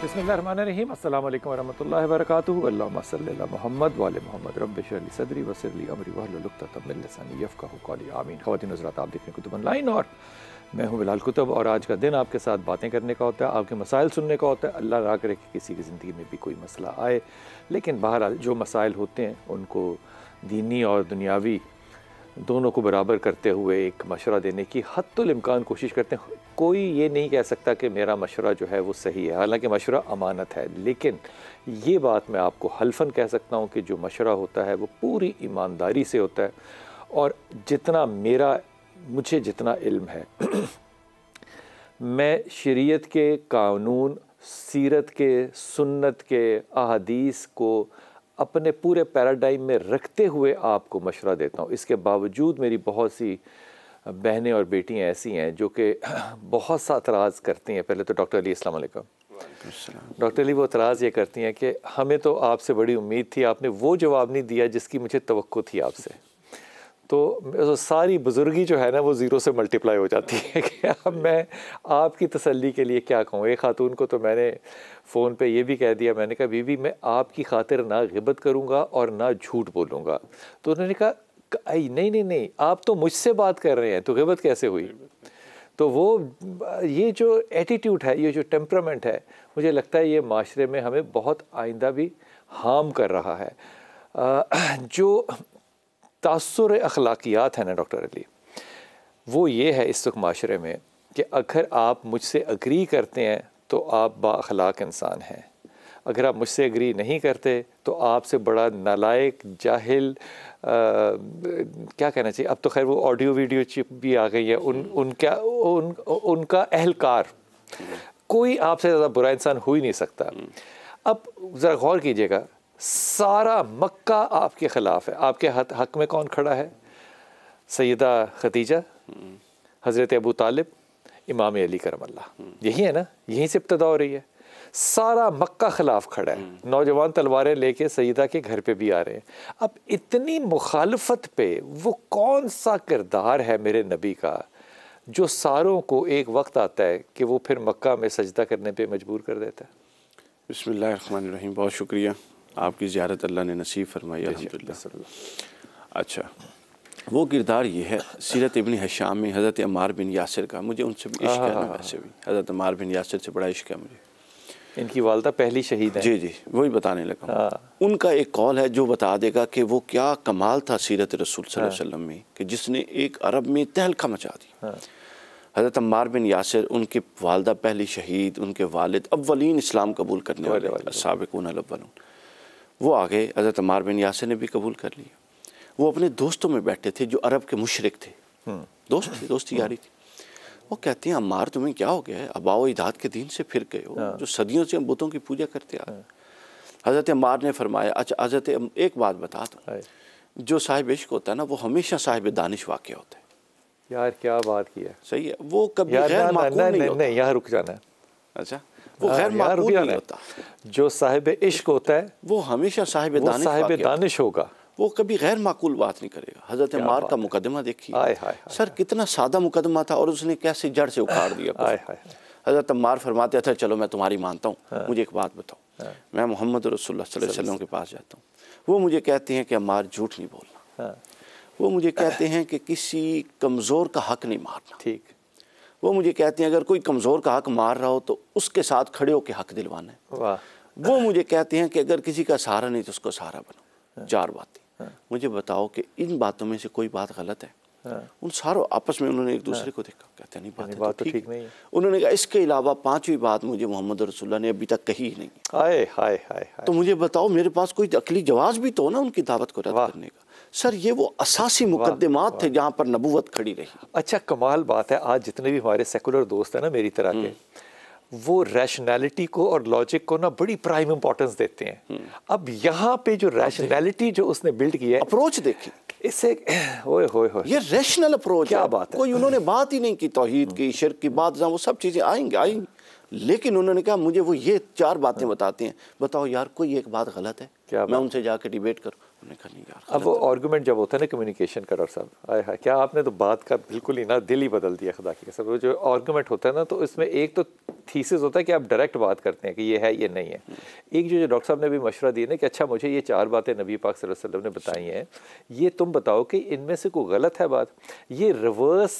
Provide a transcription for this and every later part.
बसमीम अल्लाम वरहमल वरक मोहम्मद वाल मोहम्मद रबली सदरी वसरली अमरी वहलतमिलसानी आमीन खातिन हजरात आप देखने रहे हैं कुतुब ऑनलाइन और मैं हूँ बिलाल कुतुब और आज का दिन आपके साथ बातें करने का होता है आपके मसाइल सुनने का होता है अल्लाह ना करे कि किसी की ज़िंदगी में भी कोई मसला आए लेकिन बहरहाल जो मसाइल होते हैं उनको दीनी और दुनियावी दोनों को बराबर करते हुए एक मशवरा देने की हतमकान तो कोशिश करते हैं कोई ये नहीं कह सकता कि मेरा मशवरा जो है वो सही है हालांकि मशवरा अमानत है लेकिन ये बात मैं आपको हल्फन कह सकता हूँ कि जो मशवरा होता है वो पूरी ईमानदारी से होता है और जितना मेरा मुझे जितना इल्म है मैं शरीयत के कानून सीरत के सुन्नत के अदीस को अपने पूरे पैराडाइम में रखते हुए आपको मशवरा देता हूँ इसके बावजूद मेरी बहुत सी बहनें और बेटियाँ ऐसी हैं जो कि बहुत सा अतराज़ करती हैं पहले तो डॉक्टर अली असल वालेकुम डॉक्टर अली वो अतराज़ ये करती हैं कि हमें तो आपसे बड़ी उम्मीद थी आपने वो जवाब नहीं दिया जिसकी मुझे तो थी आपसे तो सारी बुज़ुर्गी जो है ना वो ज़ीरो से मल्टीप्लाई हो जाती है कि अब मैं आपकी तसल्ली के लिए क्या कहूँ एक ख़ातून को तो मैंने फ़ोन पे ये भी कह दिया मैंने कहा बीबी मैं आपकी खातिर ना गिबत करूँगा और ना झूठ बोलूँगा तो उन्होंने कहा आई नहीं नहीं नहीं आप तो मुझसे बात कर रहे हैं तो गिबत कैसे हुई तो वो ये जो एटीट्यूड है ये जो टेम्परामेंट है मुझे लगता है ये माशरे में हमें बहुत आइंदा भी हार्म कर रहा है जो तसर अखलाकियात हैं ना डॉक्टर अली वो ये है इस वक्त माशरे में कि अगर आप मुझसे अग्री करते हैं तो आप बाखलाक इंसान हैं अगर आप मुझसे एग्री नहीं करते तो आपसे बड़ा नालायक जाहिल आ, क्या कहना चाहिए अब तो खैर वो ऑडियो वीडियो चिप भी आ गई है उन हम्म। उनका उन, उनका अहलकार हम्म। कोई आपसे ज़्यादा बुरा इंसान हो ही नहीं सकता हम्म। अब ज़रा गौर कीजिएगा सारा मक्का आपके ख़िलाफ़ है आपके हक में कौन खड़ा है सैदा खदीजा हज़रत अबू तालिब इमाम अली करमल्ला यही है ना यहीं से इब्तदा हो रही है सारा मक्का ख़िलाफ़ खड़ा है नौजवान तलवारें लेके सईदा के घर पे भी आ रहे हैं अब इतनी मुखालफत पे वो कौन सा किरदार है मेरे नबी का जो सारों को एक वक्त आता है कि वो फिर मक्का में सजदा करने पे मजबूर कर देता है बिस्मिल्लाह बहुत शुक्रिया आपकी ज़्यारत अल्लाह ने नसीब फरमाई अच्छा वो किरदार ये है सीरत इबन हशाम में हज़रत अमार बिन यासर का मुझे उनसे भी इश्क है वैसे भी हज़रत अमार बिन यासर से बड़ा इश्क है मुझे इनकी वालदा पहली शहीद है जी जी वही बताने लगा हाँ। उनका एक कॉल है जो बता देगा कि वो क्या कमाल था सीरत रसूल हाँ। वसल्लम में कि जिसने एक अरब में तहलका मचा दी हाँ। हज़रत अम्मार बिन यासर उनके वालदा पहली शहीद उनके वालिद अव्वलिन इस्लाम कबूल करने वाले साबिकून अव्वलून वो आ गए हज़रत अमार बिन यासर ने भी कबूल कर लिया वो अपने दोस्तों में बैठे थे जो अरब के मुशरक थे हम्म। दोस्त थे दोस्ती हम्म। यारी थी वो कहते हैं अमार तुम्हें क्या हो गया है अबाओ इदाद के दिन से फिर गए हो हाँ। जो सदियों से हम बुतों की पूजा करते आ हाँ। हज़रत अमार ने फरमाया अच्छा हज़रत एक बात बता दो जो साहिब इश्क होता है ना वो हमेशा साहिब दानिश वाक्य होते हैं यार क्या बात की है सही है वो कभी यार गैर नहीं, नहीं, नहीं, नहीं यहाँ रुक जाना है अच्छा वो गैर मकबूल नहीं होता जो साहिब इश्क होता है वो हमेशा साहिब दानिश साहिब दानिश होगा वो कभी गैर माकूल बात नहीं करेगा हजरत मार का मुकदमा देखिए सर कितना सादा मुकदमा था और उसने कैसे जड़ से उखाड़ दिया आए, आए, हजरत मार फरमाते थे चलो मैं तुम्हारी मानता हूँ हाँ। मुझे एक बात बताओ हाँ। मैं मोहम्मद रसोल्ला वसल्लम के पास जाता हूँ वो मुझे कहते हैं कि मार झूठ नहीं बोलना हाँ। वो मुझे कहते हैं कि किसी कमज़ोर का हक नहीं मारना ठीक वो मुझे कहती हैं अगर कोई कमज़ोर का हक मार रहा हो तो उसके साथ खड़े होकर हक दिलवाना है वो मुझे कहती हैं कि अगर किसी का सहारा नहीं तो उसको सहारा बनो हाँ। चार बातें हाँ। मुझे बताओ कि इन बातों में से कोई बात गलत है हाँ। उन सारों आपस में उन्होंने एक दूसरे को देखा कहते नहीं बात, नहीं, तो बात तो ठीक नहीं है उन्होंने कहा इसके अलावा पांचवी बात मुझे मोहम्मद रसुल्ला ने अभी तक कही ही नहीं हाय हाय हाय तो मुझे बताओ मेरे पास कोई अकली जवाब भी तो ना उनकी दावत को रद्द करने का सर ये वो असासी मुकदमात थे जहाँ पर नबूवत खड़ी रही अच्छा कमाल बात है आज जितने भी हमारे सेकुलर दोस्त हैं ना मेरी तरह के हम्म। वो रैशनैलिटी को और लॉजिक को ना बड़ी प्राइम इंपॉर्टेंस देते हैं हम्म। अब यहाँ पे जो रैशनैलिटी जो उसने बिल्ड किया है अप्रोच देखी इससे ओए होए होए ये रैशनल अप्रोच क्या है। बात है कोई उन्होंने बात ही नहीं की तोहहीद की हम्म। शर की बात वो सब चीज़ें आएंगी आएंगी लेकिन उन्होंने कहा मुझे वो ये चार बातें हाँ। बताती हैं बताओ यार कोई एक बात गलत है क्या मैं उनसे जाके डिबेट करूँ कहा नहीं यार अब वो आर्गूमेंट जब होता है ना कम्युनिकेशन का डॉक्टर साहब आए हाँ क्या आपने तो बात का बिल्कुल ही ना दिल ही बदल दिया खुदा की सब जो आर्गूमेंट होता है ना तो इसमें एक तो थीसिस होता है कि आप डायरेक्ट बात करते हैं कि ये है ये नहीं है हम्म। एक जो डॉक्टर साहब ने भी मशवरा दिया ना कि अच्छा मुझे ये चार बातें नबी पाक वसल्लम ने बताई हैं ये तुम बताओ कि इनमें से कोई गलत है बात ये रिवर्स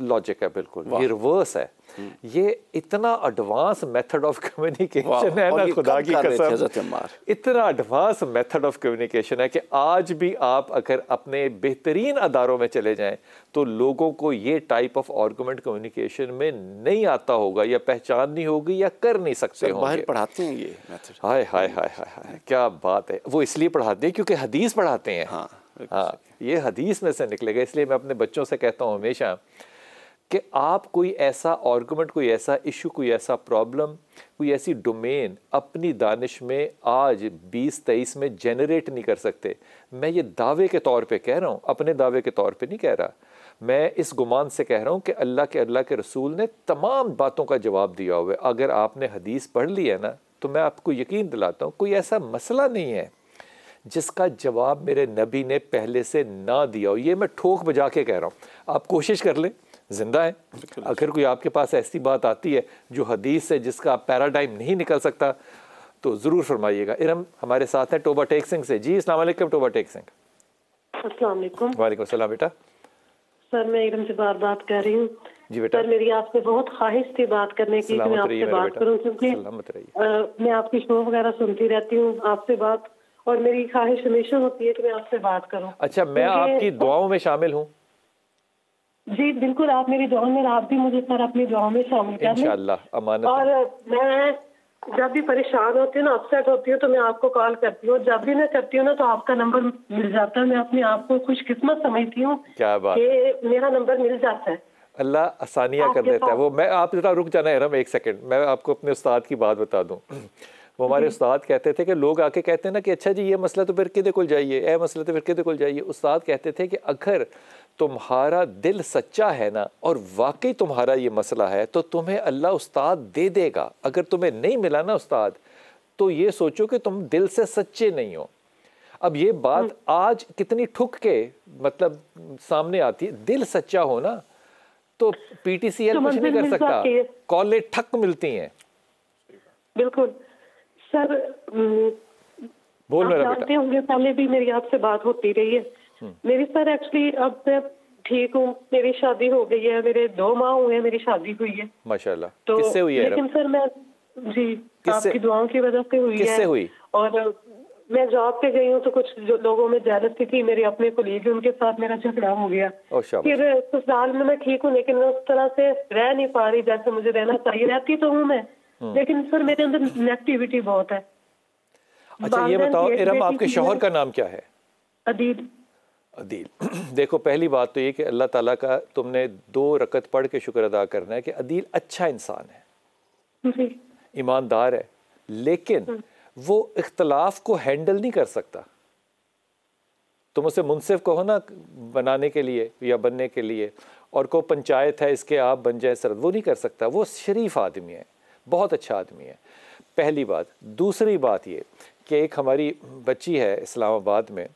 लॉजिक है बिल्कुल ये रिवर्स है हम्म। ये इतना एडवांस मेथड ऑफ कम्युनिकेशन है ना खुदा की कसम इतना एडवांस मेथड ऑफ कम्युनिकेशन है कि आज भी आप अगर अपने बेहतरीन अदारों में चले जाएं तो लोगों को ये टाइप ऑफ आर्गुमेंट कम्युनिकेशन में नहीं आता होगा या पहचान नहीं होगी या कर नहीं सकते होंगे बाहर पढ़ाते हैं ये मेथड हाय हाय हाय हाय हाँ। क्या बात है वो इसलिए पढ़ाते हैं क्योंकि हदीस पढ़ाते हैं हाँ, हाँ ये हदीस में से निकलेगा इसलिए मैं अपने बच्चों से कहता हूँ हमेशा कि आप कोई ऐसा आर्गूमेंट कोई ऐसा इशू कोई ऐसा प्रॉब्लम कोई ऐसी डोमेन अपनी दानिश में आज 20-23 में जनरेट नहीं कर सकते मैं ये दावे के तौर पे कह रहा हूँ अपने दावे के तौर पे नहीं कह रहा मैं इस गुमान से कह रहा हूँ कि अल्लाह के अल्लाह के रसूल ने तमाम बातों का जवाब दिया हुआ है अगर आपने हदीस पढ़ ली है ना तो मैं आपको यकीन दिलाता हूँ कोई ऐसा मसला नहीं है जिसका जवाब मेरे नबी ने पहले से ना दिया हो ये मैं ठोक बजा के कह रहा हूँ आप कोशिश कर लें ज़िंदा है अगर कोई आपके पास ऐसी बात आती है जो हदीस से जिसका पैराडाइम नहीं निकल सकता तो ज़रूर फरमाइएगा इरम हमारे साथ हैं टोबा टेक सिंह से जी अलैक्म टोबा टेक सिंह वालेकुम सलाम बेटा सर मैं इरम से बार बात कर रही हूँ जी बेटा सर मेरी आपसे बहुत ख्वाहिश थी बात करने की मैं आपसे बात करूँ क्योंकि मैं आपकी शो वगैरह सुनती रहती हूँ आपसे बात और मेरी ख्वाहिश हमेशा होती है कि मैं आपसे बात करूँ अच्छा मैं आपकी दुआओं में शामिल हूँ जी बिल्कुल आप मेरी दुआ में आप भी मुझे सर अपनी दुआ में शामिल कर और मैं जब भी परेशान होती हूँ ना अपसेट होती हूँ तो मैं आपको कॉल करती हूँ जब भी मैं करती हूँ ना तो आपका नंबर मिल जाता है मैं अपने आप को खुशकिस्मत समझती हूँ मेरा नंबर मिल जाता है अल्लाह आसानियाँ कर देता है वो मैं आप ज़रा रुक जाना है रम एक सेकंड मैं आपको अपने उस्ताद की बात बता दूँ वो हमारे उस्ताद कहते थे कि लोग आके कहते हैं ना कि अच्छा जी ये मसला तो फिर किदे कुल जाइए ए मसला तो फिर किदे कुल जाइए उस्ताद कहते थे कि अगर तुम्हारा दिल सच्चा है ना और वाकई तुम्हारा ये मसला है तो तुम्हें अल्लाह उस्ताद दे देगा अगर तुम्हें नहीं मिला ना उस्ताद तो ये सोचो कि तुम दिल से सच्चे नहीं हो अब ये बात हम्म। आज कितनी ठुक के मतलब सामने आती है दिल सच्चा हो ना तो पीटीसीएल तो कुछ नहीं कर सकता कॉलेज ठक मिलती हैं बिल्कुल सर हम्म। बोल जानते होंगे पहले भी मेरी आपसे बात होती रही है हम्म। मेरी सर एक्चुअली अब मैं ठीक हूँ मेरी शादी हो गई है मेरे दो माह हुए हैं मेरी शादी हुई है माशाल्लाह तो किससे हुई है लेकिन सर मैं जी आपकी दुआओं की वजह से हुई है हुई और मैं जॉब पे गई हूँ तो कुछ जो लोगों में जेलसी थी मेरे अपने कोलीग उनके साथ मेरा झगड़ा हो गया फिर साल में मैं ठीक हूँ लेकिन मैं उस तरह से रह नहीं पा रही जैसे मुझे रहना चाहिए रहती तो हूँ मैं हाँ। लेकिन सर मेरे अंदर नेगेटिविटी बहुत है अच्छा ये बताओ इरम आपके शोहर का नाम क्या है अदील अदील देखो पहली बात तो ये कि अल्लाह ताला का तुमने दो रकत पढ़ के शुक्र अदा करना है कि अदील अच्छा इंसान है ईमानदार है लेकिन हाँ। वो इख्तलाफ को हैंडल नहीं कर सकता तुम उसे मुनसिफ कहो ना बनाने के लिए या बनने के लिए और को पंचायत है इसके आप बन जाए सरद वो नहीं कर सकता वो शरीफ आदमी है बहुत अच्छा आदमी है पहली बात दूसरी बात ये कि एक हमारी बच्ची है इस्लामाबाद में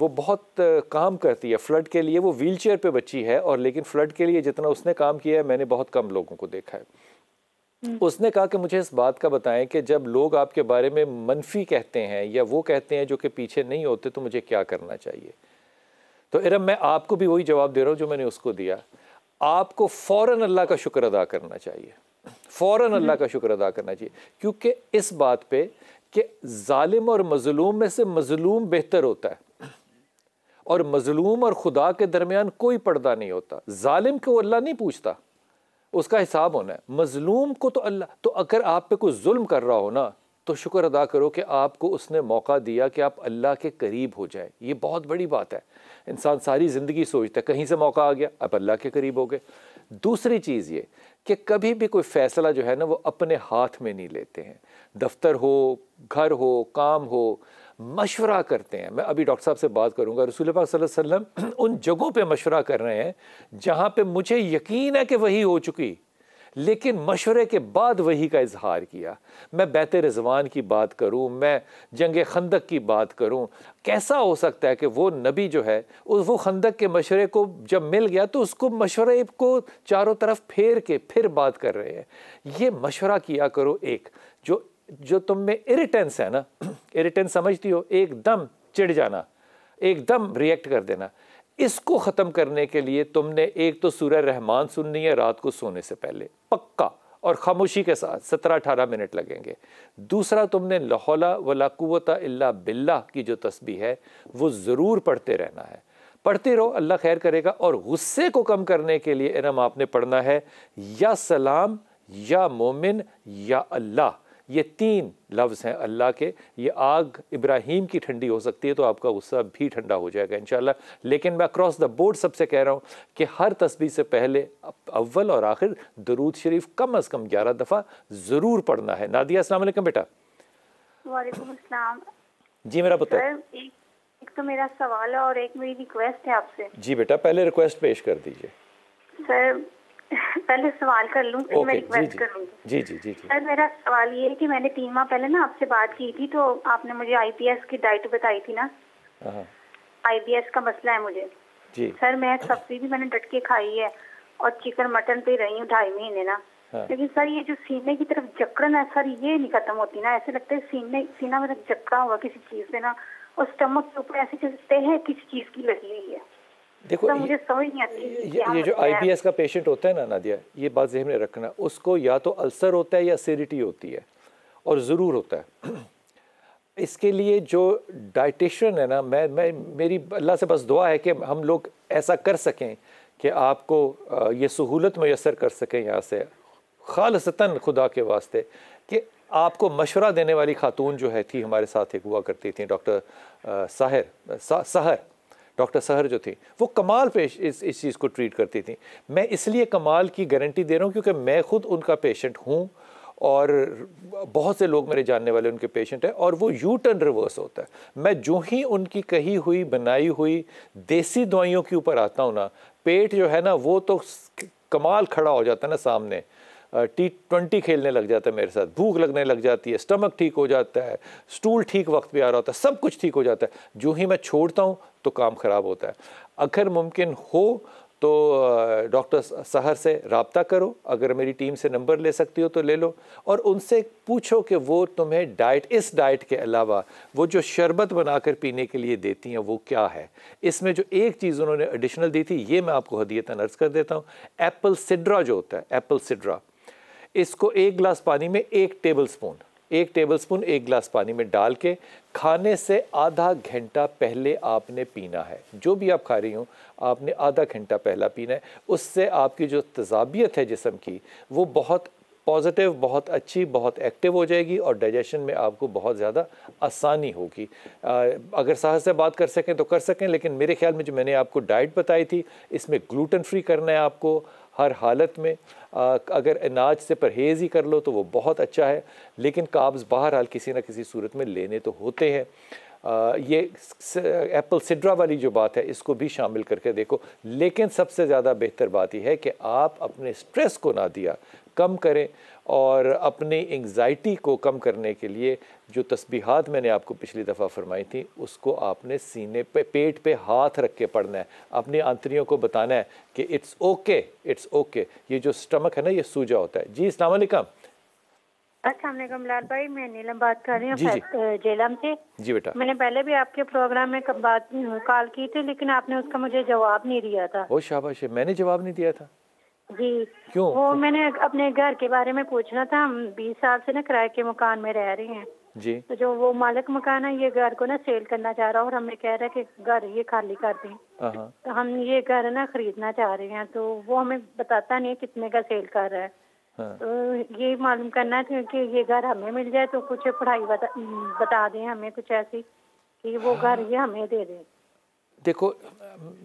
वो बहुत काम करती है फ्लड के लिए वो व्हीलचेयर पे बच्ची है और लेकिन फ्लड के लिए जितना उसने काम किया है मैंने बहुत कम लोगों को देखा है हम्म। उसने कहा कि मुझे इस बात का बताएं कि जब लोग आपके बारे में मनफी कहते हैं या वो कहते हैं जो कि पीछे नहीं होते तो मुझे क्या करना चाहिए तो इरम मैं आपको भी वही जवाब दे रहा हूँ जो मैंने उसको दिया आपको फ़ौर अल्लाह का शुक्र अदा करना चाहिए फ़ौर अल्लाह हम्म। का शुक्र अदा करना चाहिए क्योंकि इस बात पर कि ालिम और मज़लूम में से मज़लूम बेहतर होता है और मज़लूम और खुदा के दरमियान कोई पर्दा नहीं होता ालिम को अल्लाह नहीं पूछता उसका हिसाब होना है मज़लूम को तो अल्लाह तो अगर आप पे कोई जुल्म कर रहा हो ना तो शुक्र अदा करो कि आपको उसने मौका दिया कि आप अल्लाह के करीब हो जाए ये बहुत बड़ी बात है इंसान सारी ज़िंदगी सोचता है कहीं से मौका आ गया आप अल्लाह के करीब हो गए दूसरी चीज़ ये कि कभी भी कोई फैसला जो है ना वो अपने हाथ में नहीं लेते हैं दफ्तर हो घर हो काम हो मशवरा करते हैं मैं अभी डॉक्टर साहब से बात करूंगा रसूल पाक वसल्लम उन जगहों पे मशवरा कर रहे हैं जहाँ पे मुझे यकीन है कि वही हो चुकी लेकिन मशवरे के बाद वही का इजहार किया मैं बैत रजवान की बात करूँ मैं जंग खंदक की बात करूँ कैसा हो सकता है कि वो नबी जो है उस वो खंदक के मशवरे को जब मिल गया तो उसको मशवरे को चारों तरफ फेर के फिर बात कर रहे हैं ये मशवरा किया करो एक जो जो तुम में इरिटेंस है ना इरिटेंस समझती हो एकदम चिढ़ जाना एकदम रिएक्ट कर देना इसको ख़त्म करने के लिए तुमने एक तो सूर्य रहमान सुननी है रात को सोने से पहले पक्का और खामोशी के साथ सत्रह अठारह मिनट लगेंगे दूसरा तुमने लहौला वलाकुवता इल्ला बिल्ला की जो तस्बी है वो ज़रूर पढ़ते रहना है पढ़ते रहो अल्लाह खैर करेगा और गुस्से को कम करने के लिए इनम आपने पढ़ना है या सलाम या मोमिन या अल्लाह ये तीन लफ्ज़ हैं अल्लाह के ये आग इब्राहिम की ठंडी हो सकती है तो आपका गुस्सा भी ठंडा हो जाएगा इन लेकिन मैं अक्रॉस द बोर्ड सबसे कह रहा हूँ कि हर तस्वीर से पहले अव्वल और आखिर दरूद शरीफ कम अज़ कम ग्यारह दफ़ा ज़रूर पढ़ना है नादिया असल बेटा वालेकुम जी मेरा पुत्र एक तो मेरा सवाल है और एक मेरी रिक्वेस्ट है आपसे जी बेटा पहले रिक्वेस्ट पेश कर दीजिए सर पहले सवाल कर लूँ फिर मैं रिक्वेस्ट करूँगी जी जी जी सर मेरा सवाल ये है कि मैंने तीन माह पहले ना आपसे बात की थी तो आपने मुझे आईपीएस की डाइट बताई थी ना आईपीएस हाँ। का मसला है मुझे जी सर मैं सब्जी भी मैंने डट के खाई है और चिकन मटन पे रही हूँ ढाई महीने ना हाँ। लेकिन सर ये जो सीने की तरफ जकड़न है सर ये नहीं खत्म होती ना ऐसे लगता है सीने सीना मतलब जकड़ा हुआ किसी चीज से ना और स्टमक के ऊपर ऐसे चलते है किसी चीज की लगी हुई है देखो तो मुझे समझ नहीं आती ये, ये जो आई का पेशेंट होता है ना नादिया ये बात जहन में रखना उसको या तो अल्सर होता है या सीरिटी होती है और ज़रूर होता है इसके लिए जो डाइटिशन है ना मैं मैं मेरी अल्लाह से बस दुआ है कि हम लोग ऐसा कर सकें कि आपको ये सहूलत मैसर कर सकें यहाँ से खालसता खुदा के वास्ते कि आपको मशवरा देने वाली खातून जो है थी हमारे साथ एक हुआ करती थी डॉक्टर साहर सा, सहर डॉक्टर सहर जो थी वो कमाल पे इस इस चीज़ को ट्रीट करती थी मैं इसलिए कमाल की गारंटी दे रहा हूँ क्योंकि मैं खुद उनका पेशेंट हूँ और बहुत से लोग मेरे जानने वाले उनके पेशेंट हैं और वो यू टर्न रिवर्स होता है मैं जो ही उनकी कही हुई बनाई हुई देसी दवाइयों के ऊपर आता हूँ ना पेट जो है ना वो तो कमाल खड़ा हो जाता है ना सामने टी ट्वेंटी खेलने लग जाता है मेरे साथ भूख लगने लग जाती है स्टमक ठीक हो जाता है स्टूल ठीक वक्त पर आ रहा होता है सब कुछ ठीक हो जाता है जो ही मैं छोड़ता हूँ तो काम ख़राब होता है अगर मुमकिन हो तो डॉक्टर सहर से रबता करो अगर मेरी टीम से नंबर ले सकती हो तो ले लो और उनसे पूछो कि वो तुम्हें डाइट इस डाइट के अलावा वो जो शरबत बनाकर पीने के लिए देती हैं वो क्या है इसमें जो एक चीज़ उन्होंने एडिशनल दी थी ये मैं आपको हदीयता अर्ज़ कर देता हूँ एप्पल सिड्रा जो होता है एप्पल सिड्रा इसको एक ग्लास पानी में एक टेबल स्पून एक टेबल स्पून एक ग्लास पानी में डाल के खाने से आधा घंटा पहले आपने पीना है जो भी आप खा रही हो आपने आधा घंटा पहला पीना है उससे आपकी जो तजाबियत है जिसम की वो बहुत पॉजिटिव बहुत अच्छी बहुत एक्टिव हो जाएगी और डाइजेशन में आपको बहुत ज़्यादा आसानी होगी अगर साहस से बात कर सकें तो कर सकें लेकिन मेरे ख्याल में जो मैंने आपको डाइट बताई थी इसमें ग्लूटन फ्री करना है आपको हर हालत में आ, अगर अनाज से परहेज़ ही कर लो तो वो बहुत अच्छा है लेकिन काब्ज़ बहरहाल किसी न किसी सूरत में लेने तो होते हैं ये एप्पल सिड्रा वाली जो बात है इसको भी शामिल करके देखो लेकिन सबसे ज़्यादा बेहतर बात यह है कि आप अपने स्ट्रेस को ना दिया कम करें और अपनी एंग्जाइटी को कम करने के लिए जो तस्बीहात मैंने आपको पिछली दफ़ा फरमाई थी उसको आपने सीने पे पेट पे हाथ रख के पढ़ना है अपनी आंतरियों को बताना है कि इट्स ओके इट्स ओके ये जो स्टमक है ना ये सूजा होता है जी अलैक्म असलम लाल भाई मैं नीलम बात कर रही हूँ जेलम से जी बेटा मैंने पहले भी आपके प्रोग्राम में बात कॉल की थी लेकिन आपने उसका मुझे जवाब नहीं दिया था वो शाबाश मैंने जवाब नहीं दिया था जी क्यों वो मैंने अपने घर के बारे में पूछना था हम बीस साल से ना किराए के मकान में रह रहे हैं जी तो जो वो मालिक मकान है ये घर को ना सेल करना चाह रहा और हमें कह रहा है कि घर ये खाली कर दें तो हम ये घर ना खरीदना चाह रहे हैं तो वो हमें बताता नहीं कितने का सेल कर रहा है हाँ। तो ये मालूम करना था कि ये घर हमें मिल जाए तो कुछ पढ़ाई बता, बता दें हमें कुछ ऐसी कि वो घर हाँ। ये हमें दे दें देखो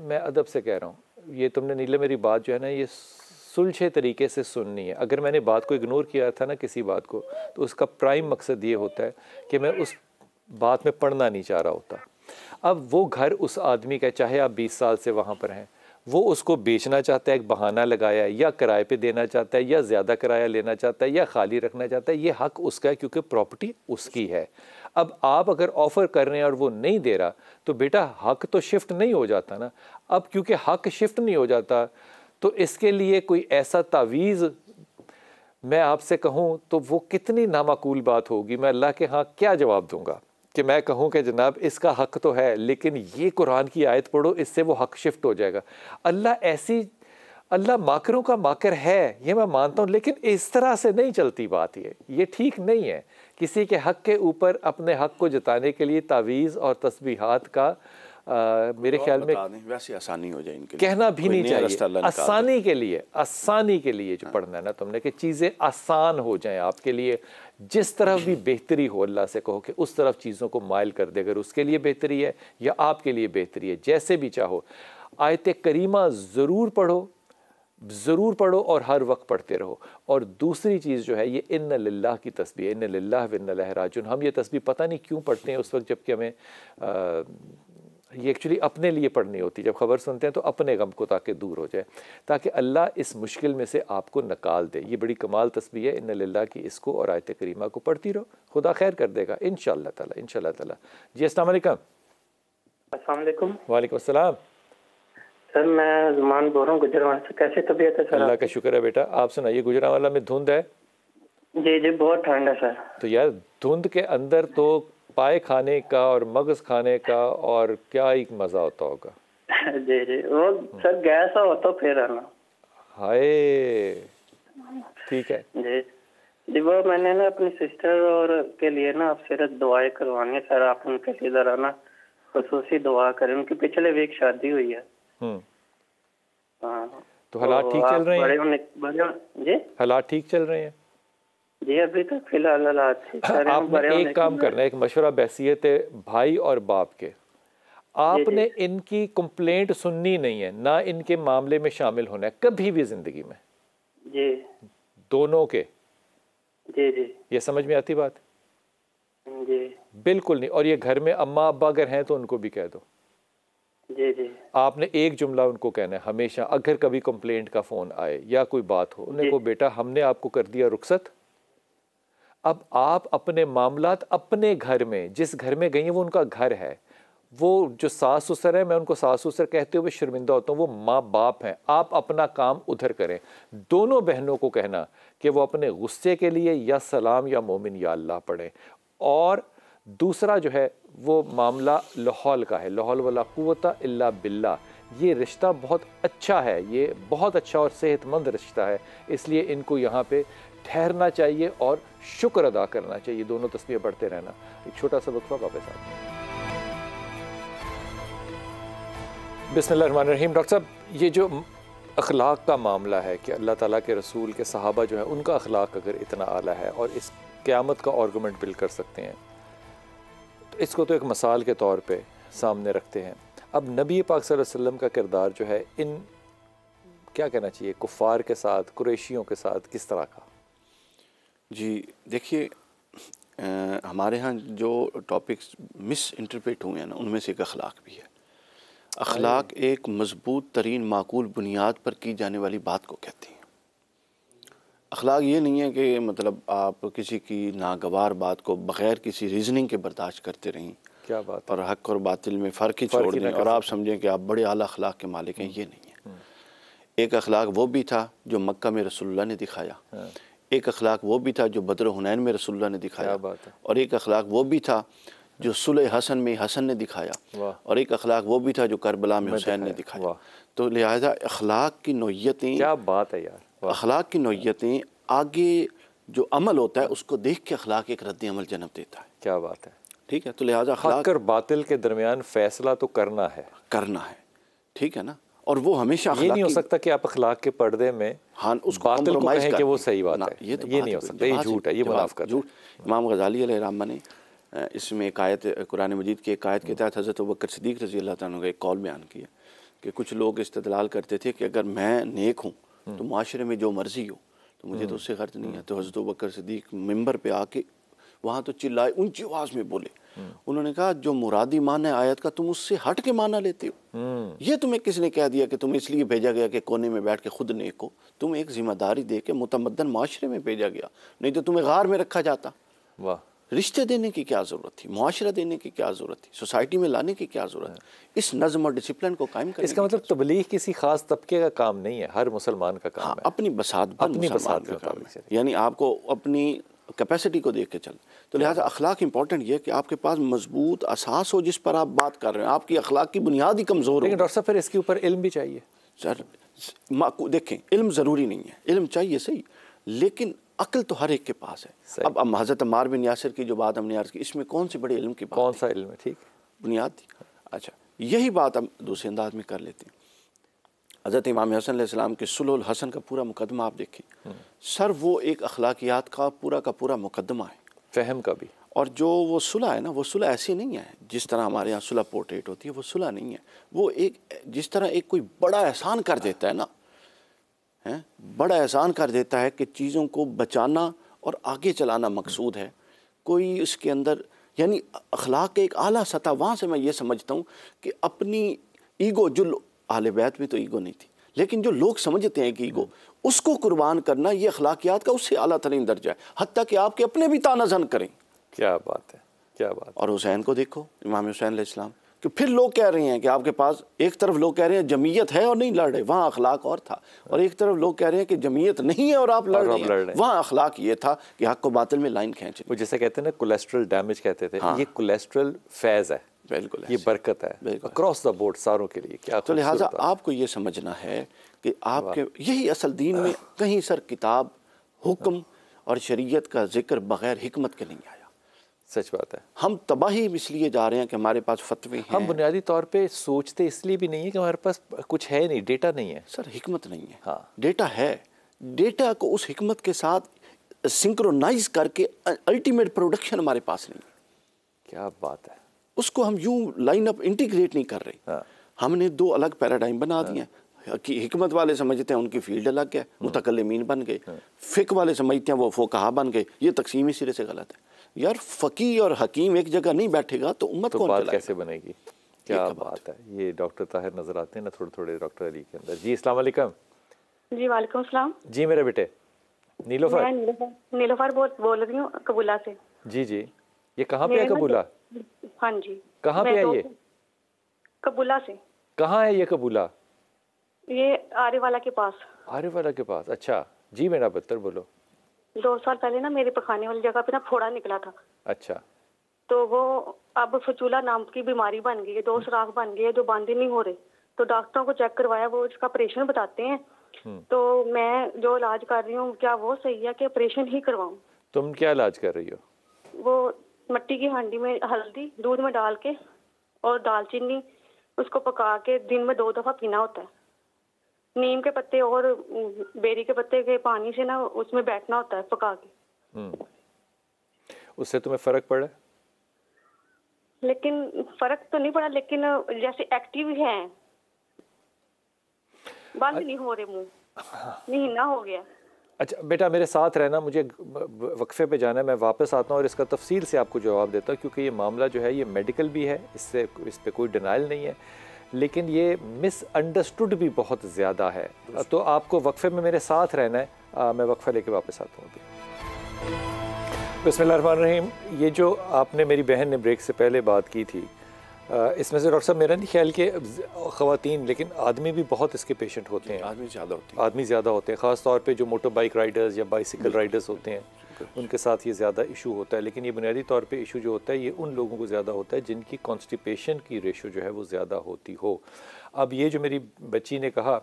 मैं अदब से कह रहा हूँ ये तुमने नीले मेरी बात जो है ना ये सुलझे तरीके से सुननी है अगर मैंने बात को इग्नोर किया था ना किसी बात को तो उसका प्राइम मकसद ये होता है कि मैं उस बात में पढ़ना नहीं चाह रहा होता अब वो घर उस आदमी का चाहे आप 20 साल से वहाँ पर हैं वो उसको बेचना चाहता है एक बहाना लगाया या किराए पे देना चाहता है या ज़्यादा किराया लेना चाहता है या खाली रखना चाहता है ये हक उसका है क्योंकि प्रॉपर्टी उसकी है अब आप अगर ऑफ़र कर रहे हैं और वो नहीं दे रहा तो बेटा हक तो शिफ्ट नहीं हो जाता ना अब क्योंकि हक शिफ्ट नहीं हो जाता तो इसके लिए कोई ऐसा तावीज़ मैं आपसे कहूँ तो वो कितनी नामाकूल बात होगी मैं अल्लाह के हाँ क्या जवाब दूँगा कि मैं कहूँ कि जनाब इसका हक तो है लेकिन ये कुरान की आयत पढ़ो इससे वो हक शिफ्ट हो जाएगा अल्लाह ऐसी अल्लाह माकरों का माकर है ये मैं मानता हूँ लेकिन इस तरह से नहीं चलती बात ये ये ठीक नहीं है किसी के हक के ऊपर अपने हक को जताने के लिए तावीज़ और तस्बीहात का मेरे तो ख्याल में वैसे आसानी हो जाए इनके कहना भी नहीं चाहिए आसानी के लिए आसानी के लिए जो हाँ। पढ़ना है ना तुमने कि चीज़ें आसान हो जाएं आपके लिए जिस तरफ भी बेहतरी हो अल्लाह से कहो कि उस तरफ चीज़ों को माइल कर दे अगर उसके लिए बेहतरी है या आपके लिए बेहतरी है जैसे भी चाहो आयत करीमा ज़रूर पढ़ो ज़रूर पढ़ो और हर वक्त पढ़ते रहो और दूसरी चीज़ जो है ये इन लाला की तस्वीर इन लाला विन राजुन हम ये तस्वीर पता नहीं क्यों पढ़ते हैं उस वक्त जबकि हमें ये एक्चुअली अपने लिए पढ़नी होती है जब खबर सुनते हैं तो अपने गम को ताकि दूर हो जाए ताकि अल्लाह इस मुश्किल में से आपको निकाल दे ये बड़ी कमाल तस्वीर है इन लाला की इसको और आयत करीमा को पढ़ती रहो खुदा खैर कर देगा इन शाह तला इन शाह तला जी असल वाले असलम सर मैं बोल रहा हूँ कैसे तबीयत है सर अल्लाह का शुक्र है बेटा आप सुनाइए गुजरावाला में धुंध है जी जी बहुत ठंड है सर तो यार धुंध के अंदर तो पाए खाने का और मगज खाने का और क्या एक मज़ा होता होगा जी जी वो सर गैस हो तो फिर हाय ठीक है जी जी वो मैंने ना अपनी सिस्टर और के लिए ना आप सिर्फ दुआएं करवानी है सर आप उनके लिए जरा ना खसूसी दुआ करें उनकी पिछले वीक शादी हुई है हम्म। हाँ तो हालात तो ठीक चल रहे हैं बड़े जी हालात ठीक चल रहे हैं जी अभी तक तो फिलहाल हालात हाँ, आपने एक काम करना एक मशवरा बहसीत है भाई और बाप के आपने इनकी कंप्लेंट सुननी नहीं है ना इनके मामले में शामिल होना है कभी भी जिंदगी में जी दोनों के जी जी ये समझ में आती बात जी बिल्कुल नहीं और ये घर में अम्मा अब्बा अगर हैं तो उनको भी कह दो जी जी आपने एक जुमला उनको कहना है हमेशा अगर कभी कंप्लेंट का फ़ोन आए या कोई बात हो उन्हें को बेटा हमने आपको कर दिया रुख्सत अब आप अपने मामला अपने घर में जिस घर में गई हैं वो उनका घर है वो जो सास ससुर है मैं उनको सास ससुर कहते हुए शर्मिंदा होता हूँ वो माँ बाप हैं आप अपना काम उधर करें दोनों बहनों को कहना कि वो अपने गुस्से के लिए या सलाम या मोमिन या अल्लाह पढ़ें और दूसरा जो है वो मामला लाहौल का है लाहौल वाला कुवता इल्ला बिल्ला ये रिश्ता बहुत अच्छा है ये बहुत अच्छा और सेहतमंद रिश्ता है इसलिए इनको यहाँ पे ठहरना चाहिए और शुक्र अदा करना चाहिए दोनों तस्वीरें पढ़ते रहना एक छोटा सा वक्फा वापस आ बिस्मिल्लाहमान रहीम डॉक्टर साहब ये जो अखलाक का मामला है कि अल्लाह ताला के रसूल के सहाबा जो है उनका अखलाक अगर इतना आला है और इस क़्यामत का आर्गूमेंट बिल कर सकते हैं तो इसको तो एक मिसाल के तौर पे सामने रखते हैं अब नबी पाक वसल्लम का किरदार जो है इन क्या कहना चाहिए कुफ़ार के साथ कुरेशियों के साथ किस तरह का जी देखिए हमारे यहाँ जो टॉपिक्स मिस इंटरप्रेट हुए हैं ना उनमें से एक अखलाक भी है अखलाक एक मजबूत तरीन माकूल बुनियाद पर की जाने वाली बात को कहती हैं अखलाक ये नहीं है कि मतलब आप किसी की नागवार बात को बग़ैर किसी रीजनिंग के बर्दाश्त करते रहें क्या बात और हक और बातिल में फ़र्क ही छोड़ दें और आप समझें कि आप बड़े अला अखलाक के मालिक हैं ये हम्म। नहीं है एक अखलाक वो भी था जो मक्का में रसुल्ला ने दिखाया हाँ। एक अखलाक वो भी था जो बद्र हुनैन में रसुल्ला ने दिखाया बात है। और एक अखलाक वो भी था जो सुल हसन में हसन ने दिखाया और एक अखलाक वो भी था जो करबला में हुसैन ने दिखाया तो लिहाजा अखलाक की नोयतें क्या बात है यार अखलाक की नोयतें आगे जो अमल होता है उसको देख के अखलाक एक रद्द अमल जन्म देता है क्या बात है ठीक है तो लिहाजा अखलाक बातिल के दरमियान फैसला तो करना है करना है ठीक है ना और वो हमेशा ये नहीं हो सकता कि आप अखलाक के पर्दे में हाँ उसको बातल को कहें कि वो सही बात है ये तो ये नहीं हो सकता ये झूठ है ये मुनाफा झूठ इमाम गजाली रहमा ने इसमें एक आयत कुरान मजीद की एक आयत के तहत हज़रत वक्र सदीक रजी अल्लाह तुम का एक कॉल बयान किया कि कुछ लोग इस्तलाल करते थे कि अगर मैं नेक हूँ तो हम्म। माशरे में जो मर्ज़ी हो तो मुझे तो हम्म। उससे खर्च नहीं है हम्म। तो हज़रत वक्र सदीक मंबर पर आके वहाँ तो चिल्लाए ऊँची आवाज़ में बोले उन्होंने कहा जो मुरादी मान है आयत का तुम उससे हट के माना लेते हो हम्म। ये तुम्हें किसने कह दिया कि तुम्हें इसलिए भेजा गया कि कोने में बैठ के खुद नेक हो तुम एक जिम्मेदारी दे के मुतमदन माशरे में भेजा गया नहीं तो तुम्हें गार में रखा जाता वाह रिश्ते देने की क्या ज़रूरत थी मुआशरा देने की क्या ज़रूरत थी सोसाइटी में लाने की क्या ज़रूरत है हाँ। इस नज़म और डिसिप्लिन को कायम करने इसका मतलब तबलीग किसी खास तबके का काम नहीं है हर मुसलमान का काम हाँ, है अपनी बसात अपनी बसात का काम है यानी आपको अपनी कैपेसिटी को देख के चल तो लिहाजा अखलाक इंपॉर्टेंट ये कि आपके पास मजबूत असास हो जिस पर आप बात कर रहे हैं आपकी अखलाक की बुनियाद ही कमज़ोर है डॉक्टर साहब फिर इसके ऊपर इल्म भी चाहिए सर देखें इल्म ज़रूरी नहीं है इल्म चाहिए सही लेकिन अकल तो हर एक के पास है अब अब हज़रत मार बिन यासर की जो बात हमने अर्ज की इसमें कौन सी बड़े इल्म की बात कौन सा इल्म है ठीक बुनियाद अच्छा यही बात हम दूसरे अंदाज में कर लेते हैं हज़रत इमाम हसन के सुलह हसन का पूरा मुकदमा आप देखें सर वो एक अखलाकियात का पूरा का पूरा मुकदमा है फहम का भी और जो वो सुलह है ना वो सुलह ऐसी नहीं है जिस तरह हमारे यहाँ सुलह पोर्ट्रेट होती है वो सुलह नहीं है वो एक जिस तरह एक कोई बड़ा एहसान कर देता है ना है बड़ा एहसान कर देता है कि चीज़ों को बचाना और आगे चलाना मकसूद है कोई उसके अंदर यानी अखलाक के एक आला सतह वहाँ से मैं ये समझता हूँ कि अपनी ईगो जो अहल बैत में तो ईगो नहीं थी लेकिन जो लोग समझते हैं कि ईगो उसको कुर्बान करना ये अखलाकियात का उससे अला तरीन दर्जा है हती कि आपके अपने भी तानाजन करें क्या बात है क्या बात और हुसैन को देखो इमाम हुसैन इस्लाम कि फिर लोग कह रहे हैं कि आपके पास एक तरफ लोग कह रहे हैं जमीयत है और नहीं लड़ रहे वहाँ अखलाक और था और एक तरफ लोग कह रहे हैं कि जमीयत नहीं है और आप लड़ रहे हैं वहाँ अखलाक ये था कि हक को बातल में लाइन खींचे वो जैसे कहते हैं ना कोलेस्ट्रल डैमेज कहते थे हाँ। ये कोलेस्ट्रल फैज़ है बिल्कुल ये बरकत है अक्रॉस द बोर्ड सारों के लिए क्या तो लिहाजा आपको ये समझना है कि आपके यही असल दीन में कहीं सर किताब हुक्म और शरीयत का जिक्र बग़ैर हिकमत के नहीं आया सच बात है हम तबाही इसलिए जा रहे हैं कि हमारे पास फतवे हम बुनियादी तौर पे सोचते इसलिए भी नहीं है कि हमारे पास कुछ है नहीं डेटा नहीं है सर हिकमत नहीं है हाँ डेटा है डेटा को उस हिकमत के साथ सिंक्रोनाइज करके अल्टीमेट प्रोडक्शन हमारे पास नहीं है क्या बात है उसको हम यूं लाइन अप इंटीग्रेट नहीं कर रहे हाँ। हमने दो अलग पैराडाइम बना हाँ। दिए कि हिकमत वाले समझते हैं उनकी फील्ड अलग है हाँ। मुतकलमीन बन गए हाँ। फ़िक वाले समझते हैं वो फो कहा बन गए ये तकसीम ही सिरे से गलत है यार फ़की और हकीम एक जगह नहीं बैठेगा तो उम्मत तो कौन कैसे बनेगी क्या बात है ये डॉक्टर ताहिर नज़र आते हैं ना थोड़े थोड़े डॉक्टर अली के अंदर जी इस्लाम जी वालेकुम सलाम जी मेरे बेटे नीलोफर नीलोफर बहुत बोल रही हूँ कबूला से जी जी ये कहाँ पे है मतलब कबूला हाँ जी कहाँ पे है ये कबूला से कहाँ है ये कबूला ये आरेवाला के पास आरेवाला के पास अच्छा जी मेरा बत्तर बोलो दो साल पहले ना मेरे पखाने वाली जगह पे ना फोड़ा निकला था अच्छा तो वो अब फचूला नाम की बीमारी बन गई है दो सुराख बन गए जो बंद ही नहीं हो रहे तो डॉक्टरों को चेक करवाया वो इसका ऑपरेशन बताते हैं हम्म। तो मैं जो इलाज कर रही हूँ क्या वो सही है कि ऑपरेशन ही करवाऊँ तुम क्या इलाज कर रही हो वो मट्टी की हांडी में हल्दी दूध में डाल के और दालचीनी उसको पका के दिन में दो दफ़ा पीना होता है नीम के पत्ते और बेरी के पत्ते के पानी से ना उसमें बैठना होता है पका के हम्म। उससे तुम्हें फर्क पड़ा लेकिन फर्क तो नहीं पड़ा लेकिन जैसे एक्टिव है बंद नहीं हो रहे मुंह नहीं हाँ। ना हो गया अच्छा बेटा मेरे साथ रहना मुझे वक्फे पे जाना है मैं वापस आता हूँ और इसका तफसील से आपको जवाब देता हूँ क्योंकि ये मामला जो है ये मेडिकल भी है इससे इस पर कोई डिनाइल नहीं है लेकिन ये मिसअंडरस्टूड भी बहुत ज़्यादा है तो आपको वक्फे में मेरे साथ रहना है आ, मैं वक्फा लेके वापस आता हूँ अभी बसमीम ये जो आपने मेरी बहन ने ब्रेक से पहले बात की थी इसमें से डॉक्टर साहब मेरा नहीं ख्याल कि खातन लेकिन आदमी भी बहुत इसके पेशेंट होते हैं आदमी ज़्यादा होते हैं आदमी ज़्यादा होते हैं ख़ास तौर पे जो मोटर बाइक राइडर्स या बाइसिकल राइडर्स होते हैं उनके साथ ये ज़्यादा इशू होता है लेकिन ये बुनियादी तौर पे इशू जो होता है ये उन लोगों को ज़्यादा होता है जिनकी कॉन्स्टिपेशन की रेशो जो है वो ज़्यादा होती हो अब ये जो मेरी बच्ची ने कहा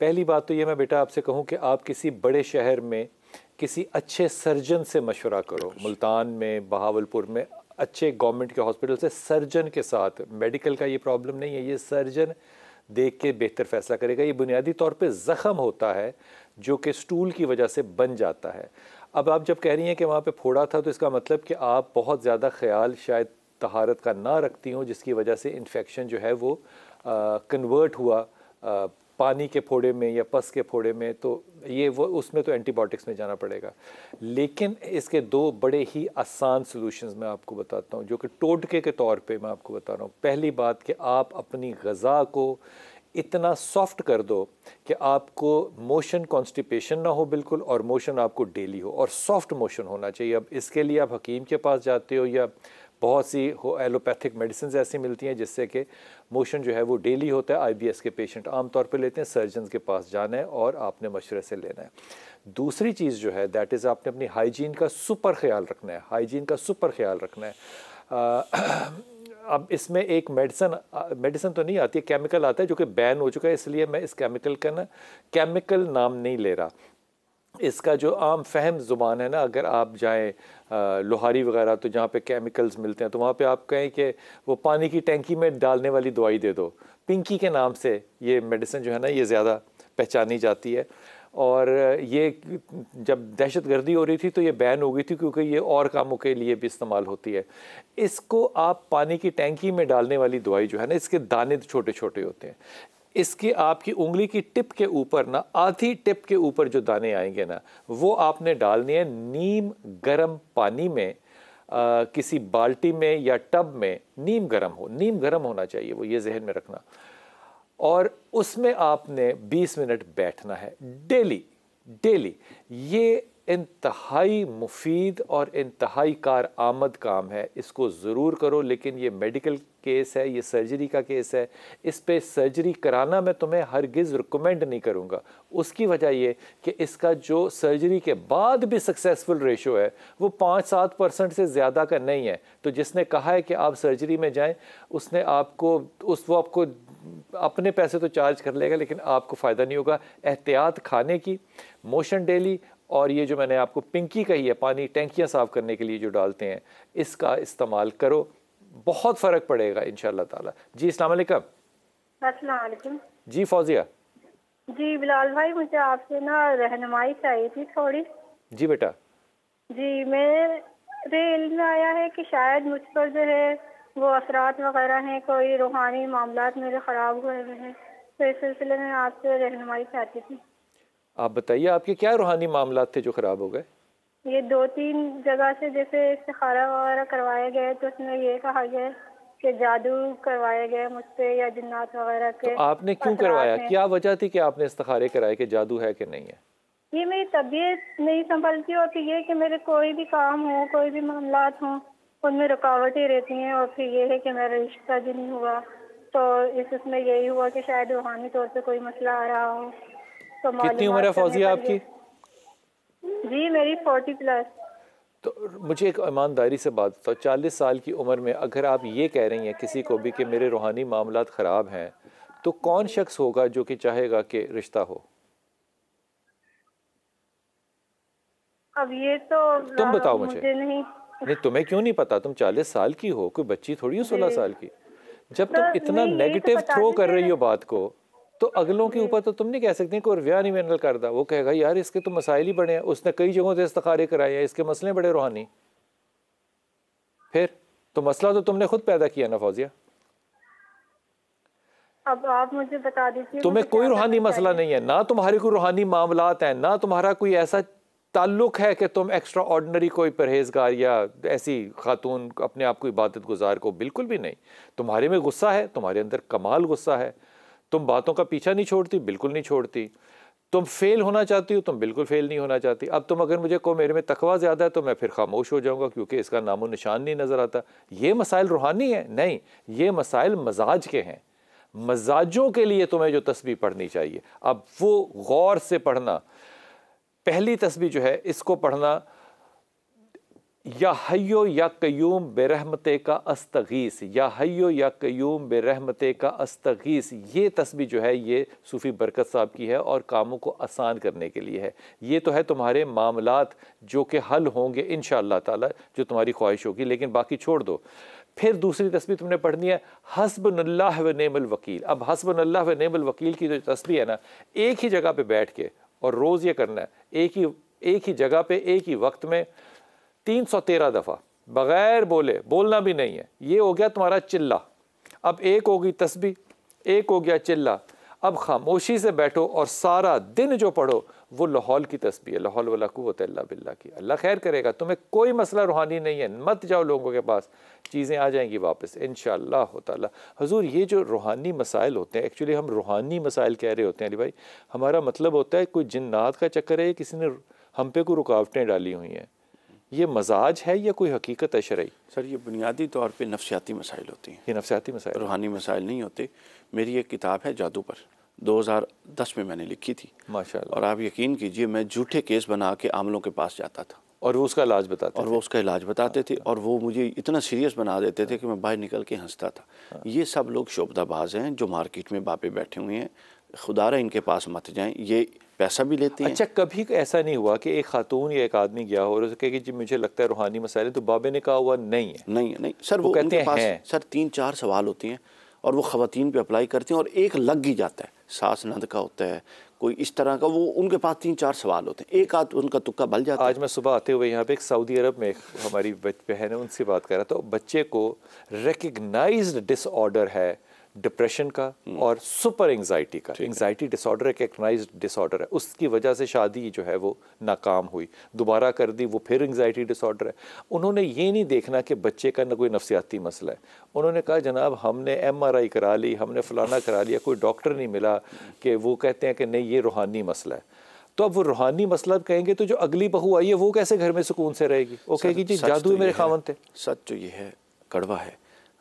पहली बात तो ये मैं बेटा आपसे कहूँ कि आप किसी बड़े शहर में किसी अच्छे सर्जन से मशवरा करो मुल्तान में बहावलपुर में अच्छे गवर्नमेंट के हॉस्पिटल से सर्जन के साथ मेडिकल का ये प्रॉब्लम नहीं है ये सर्जन देख के बेहतर फैसला करेगा ये बुनियादी तौर पे ज़ख़म होता है जो कि स्टूल की वजह से बन जाता है अब आप जब कह रही हैं कि वहाँ पे फोड़ा था तो इसका मतलब कि आप बहुत ज़्यादा ख्याल शायद तहारत का ना रखती हों जिसकी वजह से इन्फेक्शन जो है वो कन्वर्ट हुआ पानी के फोड़े में या पस के फोड़े में तो ये वो उसमें तो एंटीबायोटिक्स में जाना पड़ेगा लेकिन इसके दो बड़े ही आसान सॉल्यूशंस मैं आपको बताता हूँ जो कि टोटके के तौर पे मैं आपको बता रहा हूँ पहली बात कि आप अपनी गज़ा को इतना सॉफ्ट कर दो कि आपको मोशन कॉन्स्टिपेशन ना हो बिल्कुल और मोशन आपको डेली हो और सॉफ्ट मोशन होना चाहिए अब इसके लिए आप हकीम के पास जाते हो या बहुत सी एलोपैथिक मेडिसिन ऐसी मिलती हैं जिससे कि मोशन जो है वो डेली होता है आईबीएस के पेशेंट आमतौर पर लेते हैं सर्जन के पास जाना है और आपने मशवरे से लेना है दूसरी चीज़ जो है दैट इज़ आपने अपनी हाइजीन का सुपर ख्याल रखना है हाइजीन का सुपर ख्याल रखना है आ, अब इसमें एक मेडिसन मेडिसन तो नहीं आती केमिकल आता है जो कि बैन हो चुका है इसलिए मैं इस केमिकल का ना केमिकल नाम नहीं ले रहा इसका जो आम फहम ज़ुबान है ना अगर आप जाएँ लोहारी वगैरह तो जहाँ पे केमिकल्स मिलते हैं तो वहाँ पे आप कहें कि वो पानी की टैंकी में डालने वाली दवाई दे दो पिंकी के नाम से ये मेडिसिन जो है ना ये ज़्यादा पहचानी जाती है और ये जब दहशत गर्दी हो रही थी तो ये बैन हो गई थी क्योंकि ये और कामों के लिए भी इस्तेमाल होती है इसको आप पानी की टैंकी में डालने वाली दवाई जो है ना इसके दाने छोटे छोटे होते हैं इसकी आपकी उंगली की टिप के ऊपर ना आधी टिप के ऊपर जो दाने आएंगे ना वो आपने डालने हैं नीम गरम पानी में आ, किसी बाल्टी में या टब में नीम गर्म हो नीम गर्म होना चाहिए वो ये जहन में रखना और उसमें आपने 20 मिनट बैठना है डेली डेली ये इंतहाई मुफीद और इंतहाई कार आमद काम है इसको ज़रूर करो लेकिन ये मेडिकल केस है ये सर्जरी का केस है इस पर सर्जरी कराना मैं तुम्हें हरगिज़ रिकमेंड नहीं करूँगा उसकी वजह ये कि इसका जो सर्जरी के बाद भी सक्सेसफुल रेशो है वो पाँच सात परसेंट से ज़्यादा का नहीं है तो जिसने कहा है कि आप सर्जरी में जाएं उसने आपको उस वो आपको अपने पैसे तो चार्ज कर लेगा लेकिन आपको फ़ायदा नहीं होगा एहतियात खाने की मोशन डेली और ये जो मैंने आपको पिंकी कही है पानी टेंकियाँ साफ़ करने के लिए जो डालते हैं इसका इस्तेमाल करो बहुत फ़र्क पड़ेगा इन ताला जी इस्लाम जी फौजिया जी बिलाल भाई मुझे आपसे ना रहनुमाई चाहिए थी थोड़ी जी बेटा जी मेरे इल्म में आया है कि शायद मुझ पर जो है वो असरात वगैरह हैं कोई रूहानी मामला मेरे ख़राब हुए हुए हैं तो इस सिलसिले में आपसे रहनुमाई चाहती थी आप बताइए आपके क्या रूहानी मामला थे जो ख़राब हो गए ये दो तीन जगह से जैसे इस्तारा वगैरह करवाया गया तो उसमें ये कहा गया कि जादू करवाया गया मुझ पर या जन्नात वगैरह के तो आपने क्यों करवाया क्या वजह थी कि आपने इस्तारे कराए कि जादू है कि नहीं है ये मेरी तबीयत नहीं संभलती और फिर ये कि मेरे कोई भी काम हो कोई भी मामला हों उनमें रुकावटें रहती हैं और फिर ये है कि मेरा रिश्ता भी नहीं हुआ तो इस उसमें यही हुआ कि शायद रूहानी तौर पर कोई मसला आ रहा हो तो कितनी उम्र है फौजिया आपकी जी मेरी फोर्टी प्लस तो मुझे एक ईमानदारी से बात बताओ तो चालीस साल की उम्र में अगर आप ये कह रही हैं किसी को भी कि मेरे रूहानी मामला ख़राब हैं तो कौन शख्स होगा जो कि चाहेगा कि रिश्ता हो अब ये तो तुम बताओ मुझे, मुझे नहीं नहीं तुम्हें क्यों नहीं पता तुम चालीस साल की हो कोई बच्ची थोड़ी हो सोलह साल की जब तुम इतना नेगेटिव थ्रो तो कर रही हो बात को तो अगलों के ऊपर तो तुम नहीं कह सकते कोई व्याह नहीं मैंने करता वो कहेगा यार इसके तो मसाइल ही बड़े हैं उसने कई जगहों से इस्तारे कराए हैं इसके मसले बड़े रूहानी फिर तो मसला तो तुमने खुद पैदा किया ना फौजिया अब आप मुझे बता दीजिए तुम्हें कोई रूहानी मसला नहीं है ना तुम्हारे कोई रूहानी मामला हैं ना तुम्हारा कोई ऐसा ताल्लुक है कि तुम एक्स्ट्रा ऑर्डनरी कोई परहेजगार या ऐसी खातून अपने आप को इबादत गुजार को बिल्कुल भी नहीं तुम्हारे में गुस्सा है तुम्हारे अंदर कमाल गुस्सा है तुम बातों का पीछा नहीं छोड़ती बिल्कुल नहीं छोड़ती तुम फेल होना चाहती हो तुम बिल्कुल फेल नहीं होना चाहती अब तुम अगर मुझे को मेरे में तकवा ज़्यादा है तो मैं फिर खामोश हो जाऊँगा क्योंकि इसका नामो निशान नहीं नज़र आता ये मसाइल रूहानी है नहीं ये मसाइल मजाज के हैं मजाजों के लिए तुम्हें जो तस्वीर पढ़नी चाहिए अब वो गौर से पढ़ना पहली तस्वीर जो है इसको पढ़ना या हयो या कयूम बेरहमते का अस्तगीस या हयो या कयूम बेरहमते का अस्तगीस ये तस्वीर जो है ये सूफ़ी बरकत साहब की है और कामों को आसान करने के लिए है ये तो है तुम्हारे मामलात जो कि हल होंगे इन ताला जो तुम्हारी ख्वाहिश होगी लेकिन बाकी छोड़ दो फिर दूसरी तस्वीर तुमने पढ़नी है हसबनल्ला व नेमल अब हसबनल्ला व नेमल की जो तस्वीर है ना एक ही जगह पर बैठ के और रोज़ ये करना है एक ही एक ही जगह पर एक ही वक्त में तीन सौ तेरह दफ़ा बग़ैर बोले बोलना भी नहीं है ये हो गया तुम्हारा चिल्ला अब एक होगी तस्बी एक हो गया चिल्ला अब खामोशी से बैठो और सारा दिन जो पढ़ो वो लाहौल की तस्बी है लाहौल वाला कुत बिल्ला की अल्लाह खैर करेगा तुम्हें कोई मसला रूहानी नहीं है मत जाओ लोगों के पास चीज़ें आ जाएंगी वापस इन ताला हजूर ये जो रूहानी मसाइल होते हैं एक्चुअली हम रूहानी मसाइल कह रहे होते हैं अली भाई हमारा मतलब होता है कोई जन्नात का चक्कर है किसी ने हम पे कोई रुकावटें डाली हुई हैं ये मजाज है या कोई हकीकत है शरा सर ये बुनियादी तौर पर नफसियाती मसाइल होते हैं ये नफसियाती मसाइल रूहानी मसाइल नहीं होते मेरी एक किताब है जादू पर 2010 में मैंने लिखी थी माशाल्लाह और आप यकीन कीजिए मैं झूठे केस बना के आमलों के पास जाता था और वो उसका इलाज बताते और वो उसका इलाज बताते थे और वो मुझे इतना सीरियस बना देते थे कि मैं बाहर निकल के हंसता था हाँ। ये सब लोग शोबदाबाज हैं जो मार्केट में बापे बैठे हुए हैं खुदा इनके पास मत जाएं ये पैसा भी लेती अच्छा हैं। कभी ऐसा नहीं हुआ कि एक खातून या एक आदमी गया हो और उसके कि जी मुझे लगता है रूहानी मसाले तो बाबे ने कहा हुआ नहीं है नहीं नहीं सर वो, वो कहते हैं है। सर तीन चार सवाल होती हैं और वो ख़वान पे अप्लाई करती हैं और एक लग ही जाता है सास नंद का होता है कोई इस तरह का वो उनके पास तीन चार सवाल होते हैं एक आध उनका तुक्का बल जाता आज मैं सुबह आते हुए यहाँ पे एक सऊदी अरब में हमारी बहन है उनसे बात कर रहा था बच्चे को रिकगनाइज डिसऑर्डर है डिप्रेशन का हम्म। और सुपर एंगजाइटी का एंगजाइटी डिसऑर्डर एक एक्नाइज डिसऑर्डर है उसकी वजह से शादी जो है वो नाकाम हुई दोबारा कर दी वो फिर एंगजाइटी डिसऑर्डर है उन्होंने ये नहीं देखना कि बच्चे का ना कोई नफसियाती मसला है उन्होंने कहा जनाब हमने एम आर आई करा ली हमने फ़लाना करा लिया कोई डॉक्टर नहीं मिला कि वो कहते हैं कि नहीं ये रूहानी मसला है तो अब वो रूहानी मसला कहेंगे तो जो अगली बहू आई है वो कैसे घर में सुकून से रहेगी वो कहेगी जी जादू तो मेरे खावन थे सच जो तो ये है कड़वा है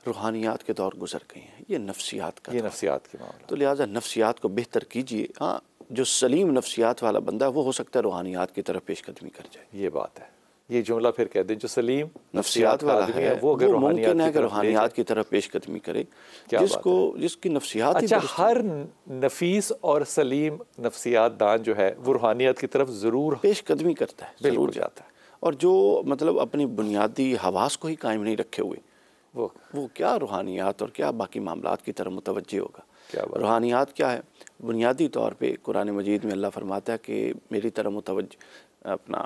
रूहानियात के दौर गुजर गए हैं ये नफसियात का ये नफसियात की मामला तो लिहाजा नफसियात को बेहतर कीजिए हाँ जो सलीम नफसियात वाला बंदा है वो हो सकता है रूहानियात की तरफ पेशकदमी कर जाए ये बात है ये जुमला फिर कह दें जो सलीम नफसियात वाला है, है वो अगर मुमकिन है कि रूहानियात की तरफ पेशकदमी करे जिसको जिसकी नफसियात अच्छा हर नफीस और सलीम नफसियात दान जो है वो रूहानियात की तरफ ज़रूर पेशकदमी करता है ज़रूर जाता है और जो मतलब अपनी बुनियादी हवास को ही कायम नहीं रखे हुए वो वो क्या रूहानियात और क्या बाकी मामला की तरफ मुतवजह होगा क्या रूहानियात क्या है बुनियादी तौर पर कुरान मजीद में अल्लाह फरमाता है कि मेरी तरह मुतवज अपना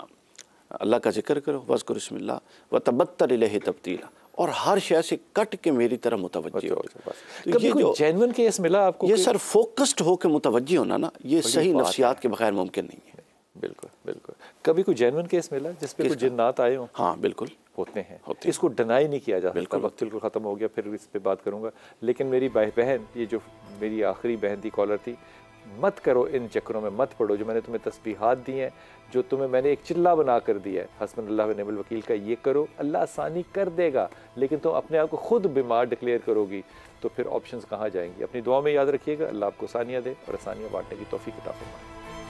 अल्लाह का जिक्र करो वस्कर रसमिल्ला व तबत्तर लहे तब्दीला और हर शय से कट के मेरी तरह मुतवजह अच्छा, हो अच्छा, तो ये जो केस मिला आपको ये सर फोकस्ड होकर मुतवजह होना ना ये सही नफ्सियात के बगैर मुमकिन नहीं है बिल्कुल बिल्कुल कभी कोई जेनवन केस मिला जिसपे कुछ जिन्नात आए हो हाँ बिल्कुल होते हैं होते इसको डिनाई नहीं किया जा सकता वक्त बिल्कुल ख़त्म हो गया फिर इस पर बात करूँगा लेकिन मेरी बहन ये जो मेरी आखिरी बहन थी कॉलर थी मत करो इन चक्करों में मत पढ़ो जो मैंने तुम्हें तस्बीहात दी हैं जो तुम्हें मैंने एक चिल्ला बना कर दिया है हसमन अल्लाह नबल वकील का ये करो अल्लाह आसानी कर देगा लेकिन तुम अपने आप को ख़ुद बीमार डिक्लेयर करोगी तो फिर ऑप्शन कहाँ जाएंगी अपनी दुआ में याद रखिएगा अल्लाह आपको आसानियाँ दे और आसानियाँ बांटने की तोफ़ी किताब फरमाए